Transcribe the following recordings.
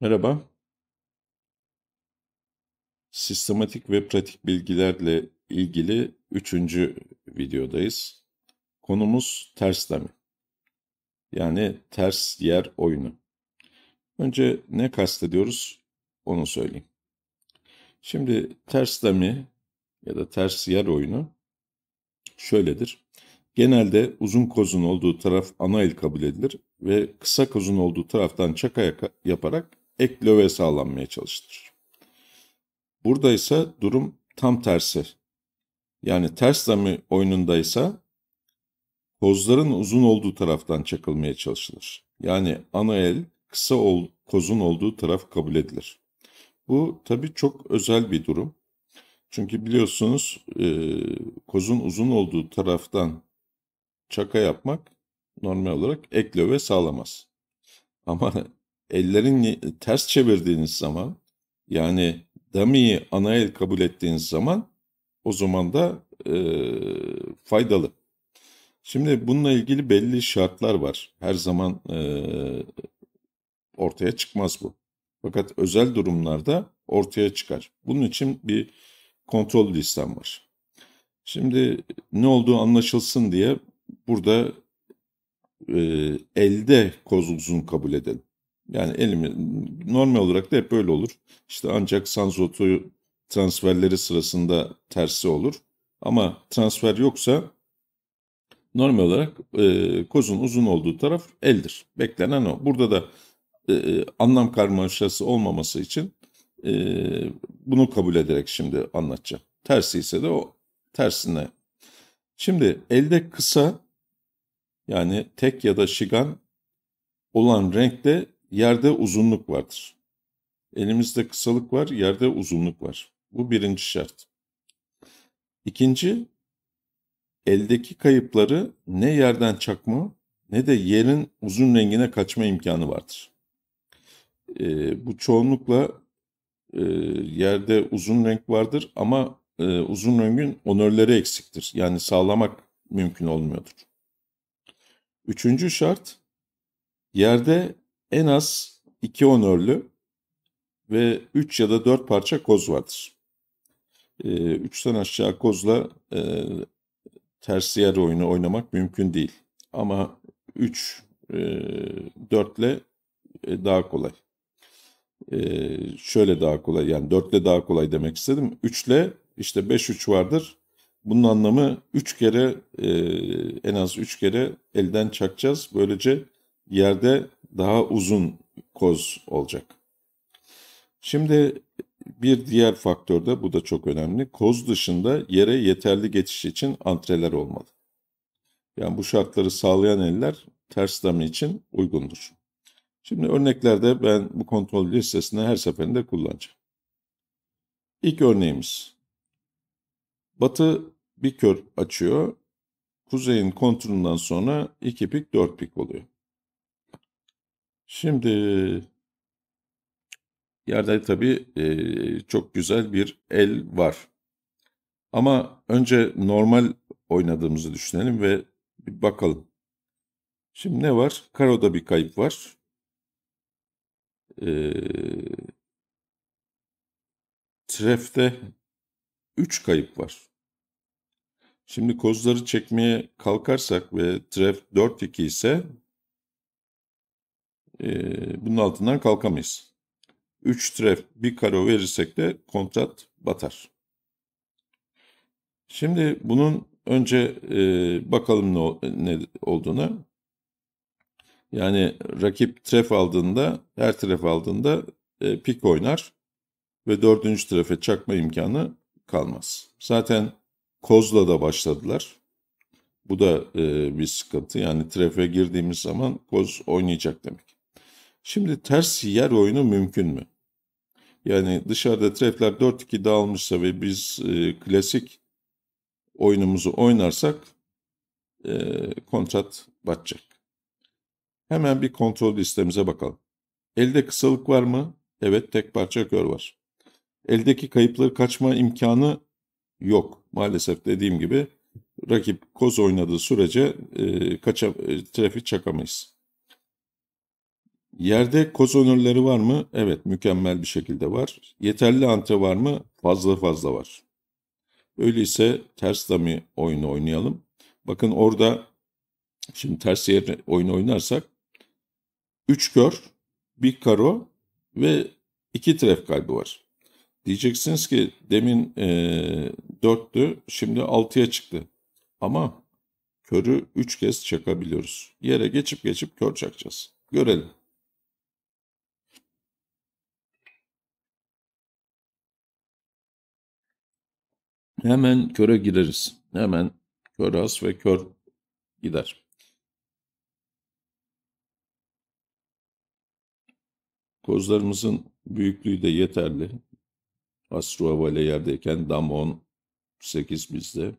Merhaba. Sistematik ve pratik bilgilerle ilgili üçüncü videodayız. Konumuz tersleme. Yani ters yer oyunu. Önce ne kastediyoruz onu söyleyeyim. Şimdi terslemi ya da ters yer oyunu şöyledir. Genelde uzun kozun olduğu taraf ana el kabul edilir ve kısa kozun olduğu taraftan çaka yaparak ek löve sağlanmaya çalışılır. Burada ise durum tam tersi. Yani ters dami oyunundaysa kozların uzun olduğu taraftan çakılmaya çalışılır. Yani ana el kısa ol, kozun olduğu taraf kabul edilir. Bu tabi çok özel bir durum. Çünkü biliyorsunuz e, kozun uzun olduğu taraftan çaka yapmak normal olarak ek löve sağlamaz. Ama ellerin ters çevirdiğiniz zaman yani damiyi ana el kabul ettiğiniz zaman o zaman da e, faydalı. Şimdi bununla ilgili belli şartlar var. Her zaman e, ortaya çıkmaz bu. Fakat özel durumlarda ortaya çıkar. Bunun için bir kontrol listem var. Şimdi ne olduğu anlaşılsın diye burada e, elde kozulsun kabul edelim. Yani elimi normal olarak da hep böyle olur. İşte ancak Sanzot'u transferleri sırasında tersi olur. Ama transfer yoksa normal olarak e, kozun uzun olduğu taraf eldir. Beklenen o. Burada da e, e anlam karmaşası olmaması için e, bunu kabul ederek şimdi anlatacağım. Tersi ise de o tersine. Şimdi elde kısa yani tek ya da şigan olan renkte Yerde uzunluk vardır. Elimizde kısalık var, yerde uzunluk var. Bu birinci şart. İkinci, eldeki kayıpları ne yerden çakma ne de yerin uzun rengine kaçma imkanı vardır. E, bu çoğunlukla e, yerde uzun renk vardır ama e, uzun rengin onörleri eksiktir. Yani sağlamak mümkün olmuyordur. Üçüncü şart, yerde en az iki onörlü ve 3 ya da 4 parça koz vardır. 3'ten ee, aşağı kozla e, tersiyer oyunu oynamak mümkün değil. Ama 3, 4 ile daha kolay. E, şöyle daha kolay yani 4 ile daha kolay demek istedim. 3 ile işte 5-3 vardır. Bunun anlamı 3 kere e, en az 3 kere elden çakacağız. Böylece yerde daha uzun koz olacak. Şimdi bir diğer faktör de bu da çok önemli. Koz dışında yere yeterli geçiş için antreler olmalı. Yani bu şartları sağlayan eller ters dami için uygundur. Şimdi örneklerde ben bu kontrol listesini her seferinde kullanacağım. İlk örneğimiz. Batı bir kör açıyor. Kuzeyin konturundan sonra 2 pik 4 pik oluyor. Şimdi yerde tabii e, çok güzel bir el var. Ama önce normal oynadığımızı düşünelim ve bir bakalım. Şimdi ne var? Karo'da bir kayıp var. Ee, tref'te 3 kayıp var. Şimdi kozları çekmeye kalkarsak ve tref 4-2 ise e, bunun altından kalkamayız. 3 tref bir karo verirsek de kontrat batar. Şimdi bunun önce e, bakalım ne, ne olduğuna. Yani rakip tref aldığında, her tref aldığında e, pik oynar ve dördüncü trefe çakma imkanı kalmaz. Zaten Koz'la da başladılar. Bu da e, bir sıkıntı. Yani trefe girdiğimiz zaman Koz oynayacak demek. Şimdi ters yer oyunu mümkün mü? Yani dışarıda trefler 4-2 dağılmışsa ve biz e, klasik oyunumuzu oynarsak e, kontrat batacak. Hemen bir kontrol listemize bakalım. Elde kısalık var mı? Evet tek parça kör var. Eldeki kayıpları kaçma imkanı yok. Maalesef dediğim gibi rakip koz oynadığı sürece e, kaça, e, trefi çakamayız. Yerde kozonörleri var mı? Evet, mükemmel bir şekilde var. Yeterli ante var mı? Fazla fazla var. Öyleyse ters dami oyunu oynayalım. Bakın orada şimdi ters yer oyunu oynarsak 3 kör, bir karo ve iki tref kalbi var. Diyeceksiniz ki demin e, 4'tü, şimdi 6'ya çıktı. Ama körü 3 kez çakabiliyoruz. Yere geçip geçip kör çakacağız. Görelim. Hemen köre gideriz. Hemen kör as ve kör gider. Kozlarımızın büyüklüğü de yeterli. Astruavale yerdeyken dam 18 bizde.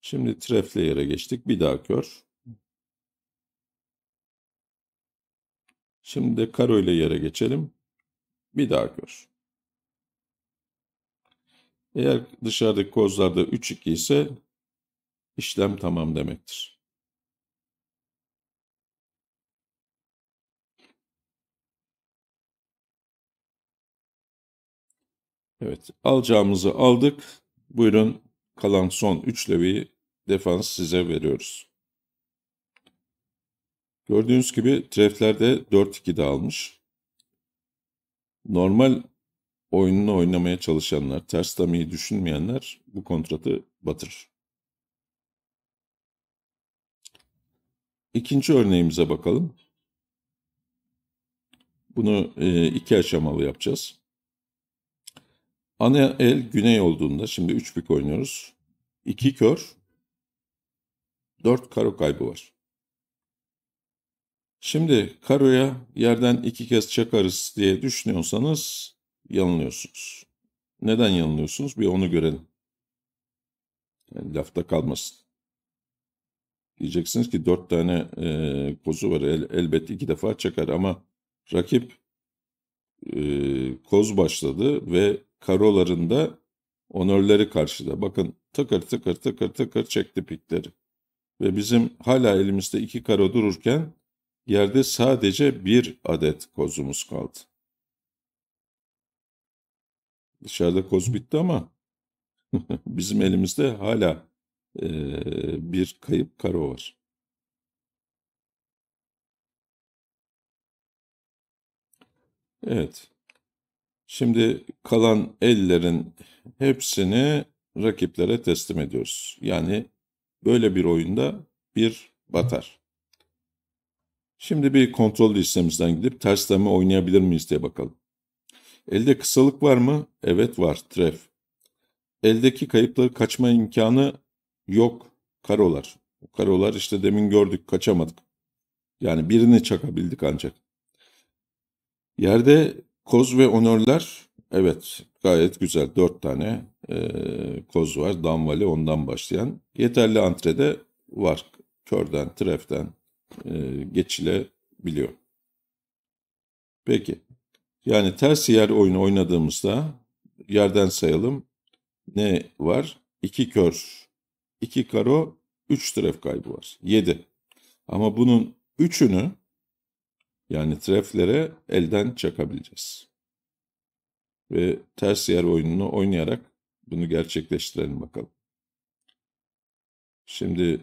Şimdi trefle yere geçtik. Bir daha kör. Şimdi de karo ile yere geçelim. Bir daha kör. Eğer dışarıdaki kozlarda 3-2 ise işlem tamam demektir. Evet, alacağımızı aldık. Buyurun kalan son 3 leviyi defans size veriyoruz. Gördüğünüz gibi treflerde 4-2 de almış. Normal oyununu oynamaya çalışanlar, ters tamiyi düşünmeyenler bu kontratı batırır. İkinci örneğimize bakalım. Bunu e, iki aşamalı yapacağız. Ana el güney olduğunda şimdi 3 pik oynuyoruz. 2 kör 4 karo kaybı var. Şimdi karoya yerden iki kez çakarız diye düşünüyorsanız yanılıyorsunuz. Neden yanılıyorsunuz? Bir onu görelim. Yani lafta kalmasın. Diyeceksiniz ki dört tane e, kozu var. El, elbette iki defa çakar ama rakip e, koz başladı ve karolarında onörleri karşıda. Bakın tıkır tıkır tıkır tıkır çekti pikleri. Ve bizim hala elimizde iki karo dururken yerde sadece bir adet kozumuz kaldı. Dışarıda koz bitti ama bizim elimizde hala e, bir kayıp karo var. Evet. Şimdi kalan ellerin hepsini rakiplere teslim ediyoruz. Yani böyle bir oyunda bir batar. Şimdi bir kontrol listemizden gidip tersleme oynayabilir miyiz diye bakalım. Elde kısalık var mı? Evet var. Tref. Eldeki kayıpları kaçma imkanı yok. Karolar. O karolar işte demin gördük kaçamadık. Yani birini çakabildik ancak. Yerde koz ve onörler. Evet gayet güzel. Dört tane e, koz var. Damvali ondan başlayan. Yeterli antrede var. Körden, treften e, geçilebiliyor. Peki. Yani ters yer oyunu oynadığımızda yerden sayalım. Ne var? 2 kör, 2 karo, 3 tref kaybı var. 7. Ama bunun 3'ünü yani treflere elden çakabileceğiz. Ve ters yer oyununu oynayarak bunu gerçekleştirelim bakalım. Şimdi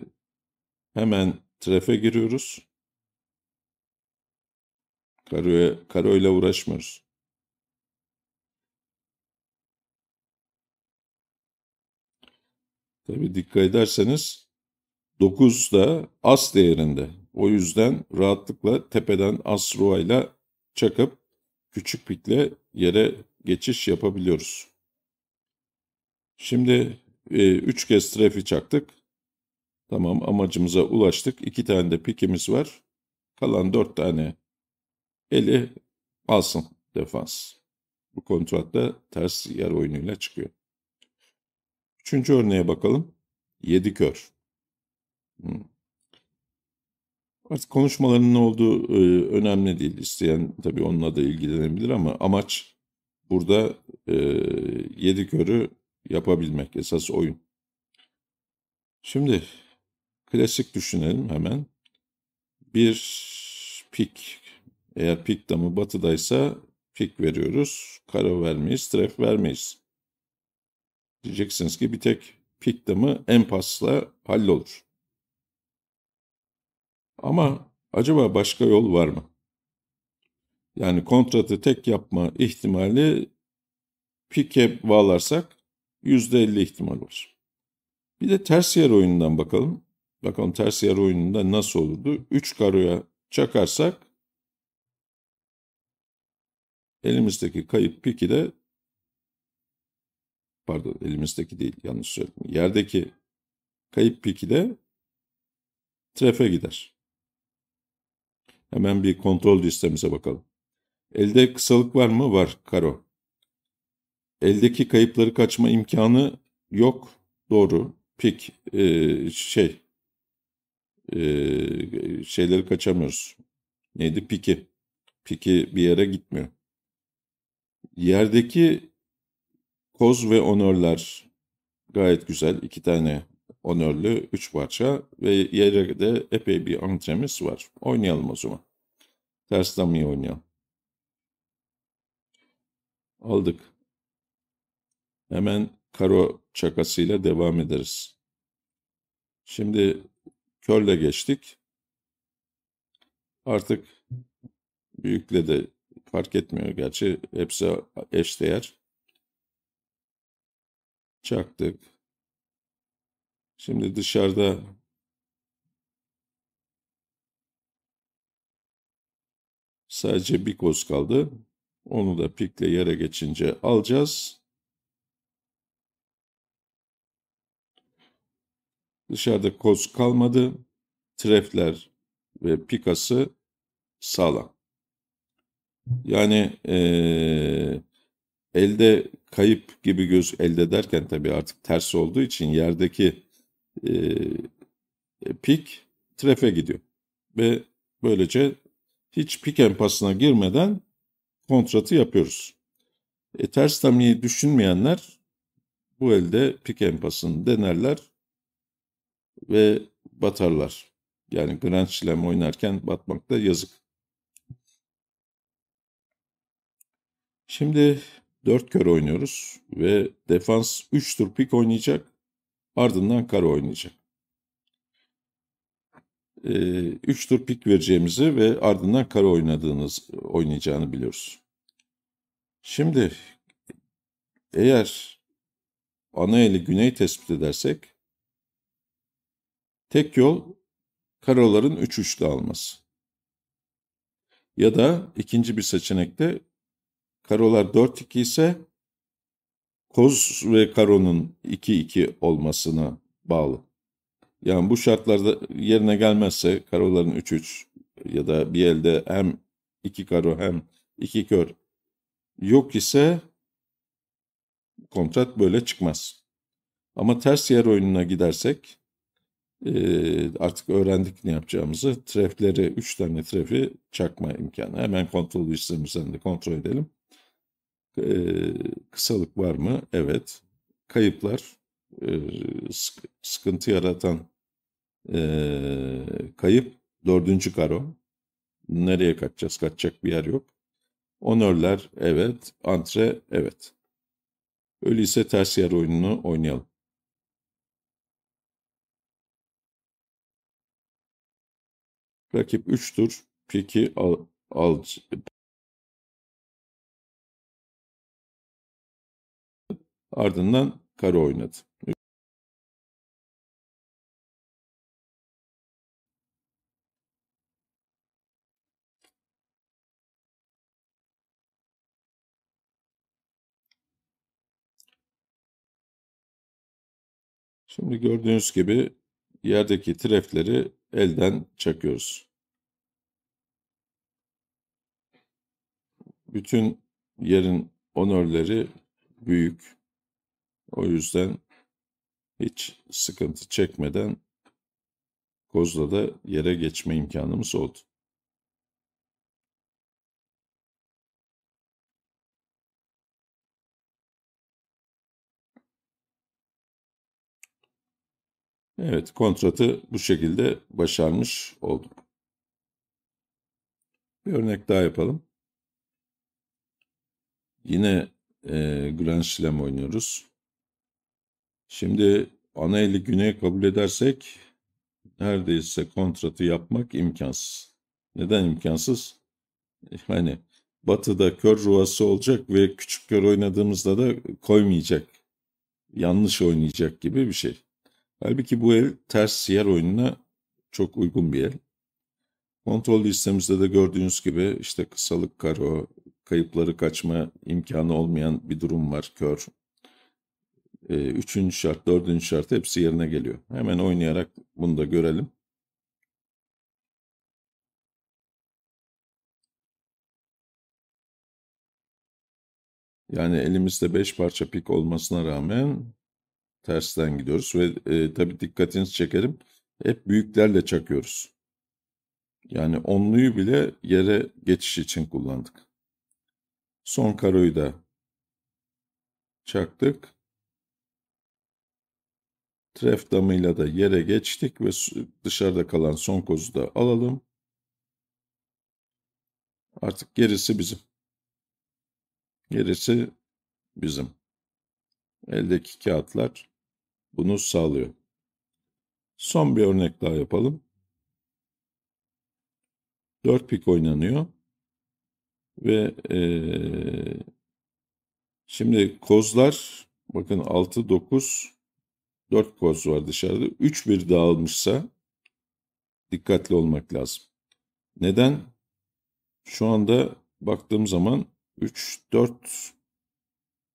hemen trefe giriyoruz. Karo, karoyla uğraşmıyoruz. Tabi dikkat ederseniz 9 da as değerinde. O yüzden rahatlıkla tepeden as ruayla çakıp küçük pikle yere geçiş yapabiliyoruz. Şimdi 3 e, kez trefi çaktık. Tamam amacımıza ulaştık. 2 tane de pikimiz var. Kalan 4 tane Eli alsın defans. Bu kontratta ters yer oyunuyla çıkıyor. Üçüncü örneğe bakalım. Yedi kör. Hmm. Artık konuşmaların ne olduğu e, önemli değil. İsteyen tabii onunla da ilgilenebilir ama amaç burada e, yedi körü yapabilmek esas oyun. Şimdi klasik düşünelim hemen. Bir pik eğer pik damı batıdaysa pik veriyoruz. Karo vermeyiz, tref vermeyiz. Diyeceksiniz ki bir tek pik damı empasla hallolur. Ama acaba başka yol var mı? Yani kontratı tek yapma ihtimali pike bağlarsak %50 ihtimal olur. Bir de ters yer oyunundan bakalım. Bakalım ters yer oyununda nasıl olurdu? 3 karoya çakarsak Elimizdeki kayıp piki de pardon elimizdeki değil yanlış söyledim. Yerdeki kayıp piki de trefe gider. Hemen bir kontrol listemize bakalım. Elde kısalık var mı? Var. Karo. Eldeki kayıpları kaçma imkanı yok. Doğru. Pik e, şey e, şeyleri kaçamıyoruz. Neydi? Piki. Piki bir yere gitmiyor. Yerdeki koz ve onörler gayet güzel. İki tane onörlü, üç parça ve yere de epey bir antremiz var. Oynayalım o zaman. Ters dummy oynayalım. Aldık. Hemen karo çakasıyla devam ederiz. Şimdi körle geçtik. Artık büyükle de Fark etmiyor gerçi. Hepsi eşdeğer. Çaktık. Şimdi dışarıda sadece bir koz kaldı. Onu da pikle yere geçince alacağız. Dışarıda koz kalmadı. Trefler ve pikası sağlam. Yani e, elde kayıp gibi göz elde derken tabii artık ters olduğu için yerdeki e, pik trefe gidiyor. Ve böylece hiç pik empasına girmeden kontratı yapıyoruz. E, ters tamiyi düşünmeyenler bu elde pik empasını denerler ve batarlar. Yani Grand Slam oynarken batmak da yazık. Şimdi dört kare oynuyoruz ve defans 3 tur pik oynayacak. Ardından kare oynayacak. 3 ee, tur pik vereceğimizi ve ardından kare oynadığınız oynayacağını biliyoruz. Şimdi eğer ana eli güney tespit edersek tek yol karoların 3 üç üçlü alması. Ya da ikinci bir seçenekte karolar 4-2 ise koz ve karonun 2-2 olmasına bağlı. Yani bu şartlarda yerine gelmezse karoların 3-3 ya da bir elde hem 2 karo hem 2 kör yok ise kontrat böyle çıkmaz. Ama ters yer oyununa gidersek e, artık öğrendik ne yapacağımızı. Trefleri, 3 tane trefi çakma imkanı. Hemen kontrol işlemimizden de kontrol edelim kısalık var mı? Evet. Kayıplar sıkıntı yaratan kayıp dördüncü karo. Nereye kaçacağız? Kaçacak bir yer yok. Onörler evet. Antre evet. Öyleyse ters yer oyununu oynayalım. Rakip 3 tur peki al, al, Ardından kare oynadı. Şimdi gördüğünüz gibi yerdeki trefleri elden çakıyoruz. Bütün yerin onörleri büyük. O yüzden hiç sıkıntı çekmeden Kozla da yere geçme imkanımız oldu. Evet, kontratı bu şekilde başarmış olduk. Bir örnek daha yapalım. Yine e, Grand Slam oynuyoruz. Şimdi ana eli güneye kabul edersek neredeyse kontratı yapmak imkansız. Neden imkansız? Yani batıda kör ruhası olacak ve küçük kör oynadığımızda da koymayacak. Yanlış oynayacak gibi bir şey. Halbuki bu el ters siyer oyununa çok uygun bir el. Kontrol listemizde de gördüğünüz gibi işte kısalık karo, kayıpları kaçma imkanı olmayan bir durum var kör ee, üçüncü şart, dördüncü şart hepsi yerine geliyor. Hemen oynayarak bunu da görelim. Yani elimizde beş parça pik olmasına rağmen tersten gidiyoruz ve e, tabii dikkatinizi çekerim hep büyüklerle çakıyoruz. Yani onluyu bile yere geçiş için kullandık. Son karoyu da çaktık. Tref damıyla da yere geçtik ve dışarıda kalan son kozu da alalım. Artık gerisi bizim. Gerisi bizim. Eldeki kağıtlar bunu sağlıyor. Son bir örnek daha yapalım. 4 pik oynanıyor. Ve ee, şimdi kozlar bakın 6, 9, 4 koz var dışarıda. 3 bir dağılmışsa dikkatli olmak lazım. Neden? Şu anda baktığım zaman 3, 4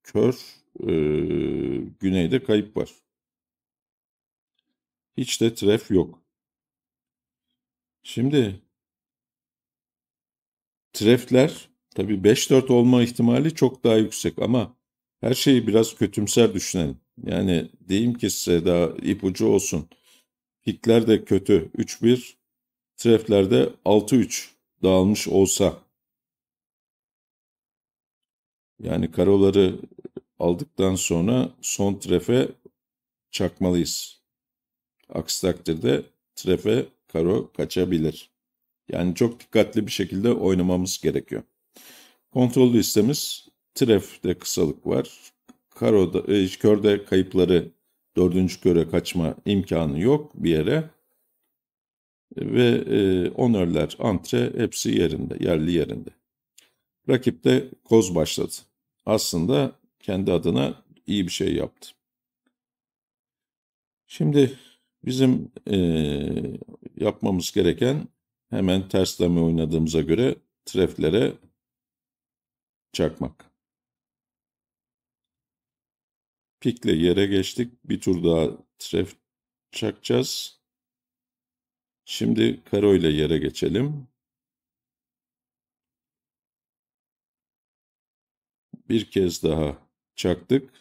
kör e, güneyde kayıp var. Hiç de tref yok. Şimdi trefler tabii 5-4 olma ihtimali çok daha yüksek ama her şeyi biraz kötümser düşünelim. Yani diyeyim ki size daha ipucu olsun. Pikler de kötü 3-1, trefler de 6-3 dağılmış olsa. Yani karoları aldıktan sonra son trefe çakmalıyız. Aksi takdirde trefe karo kaçabilir. Yani çok dikkatli bir şekilde oynamamız gerekiyor. Kontrol listemiz trefte kısalık var. Karo'da, e, körde kayıpları dördüncü köre kaçma imkanı yok bir yere. Ve e, onörler, antre hepsi yerinde, yerli yerinde. Rakip de koz başladı. Aslında kendi adına iyi bir şey yaptı. Şimdi bizim e, yapmamız gereken hemen tersleme oynadığımıza göre treflere çakmak. Pikle yere geçtik. Bir tur daha tref çakacağız. Şimdi karo ile yere geçelim. Bir kez daha çaktık.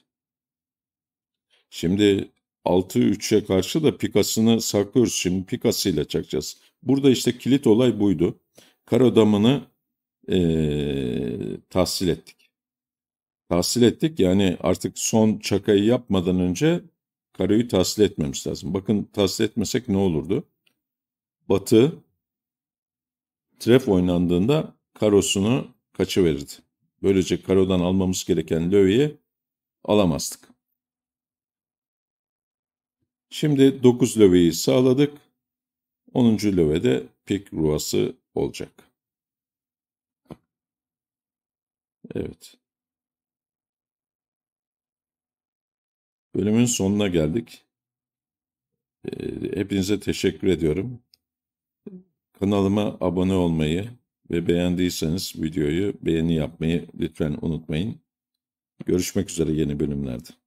Şimdi 6-3'e karşı da pikasını saklıyoruz. Şimdi pikasıyla çakacağız. Burada işte kilit olay buydu. Karo damını ee, tahsil ettik tahsil ettik. Yani artık son çakayı yapmadan önce karoyu tahsil etmemiz lazım. Bakın tahsil etmesek ne olurdu? Batı tref oynandığında karosunu kaça verirdi. Böylece karodan almamız gereken löveyi alamazdık. Şimdi 9 löveyi sağladık. 10. lövede pik ruhası olacak. Evet. Bölümün sonuna geldik. Ee, hepinize teşekkür ediyorum. Kanalıma abone olmayı ve beğendiyseniz videoyu beğeni yapmayı lütfen unutmayın. Görüşmek üzere yeni bölümlerde.